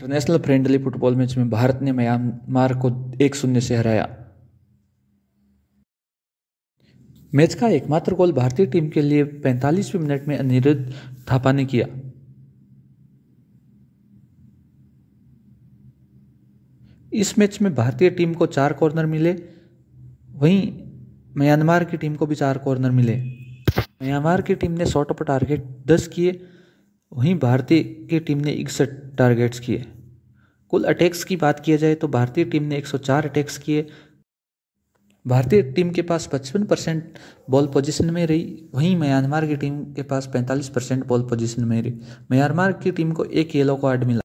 international friendly football match में भारत ने Myanmar को एक शून्य से हराया मैच का एकमात्र गोल भारतीय टीम के लिए 45वें मिनट में अनिरुद्ध थापा ने किया इस मैच में भारतीय टीम को चार कॉर्नर मिले वहीं म्यांमार की टीम को भी चार कॉर्नर मिले म्यांमार की टीम ने शॉट पर टारगेट दस किए वहीं भारतीय की टीम ने इकसठ टारगेट्स किए कुल अटैक्स की बात किया जाए तो भारतीय टीम ने 104 अटैक्स किए भारतीय टीम के पास 55 परसेंट बॉल पोजीशन में रही वहीं म्यांमार की टीम के पास 45 परसेंट बॉल पोजीशन में रही म्यांमार की टीम को एक येलो कार्ड मिला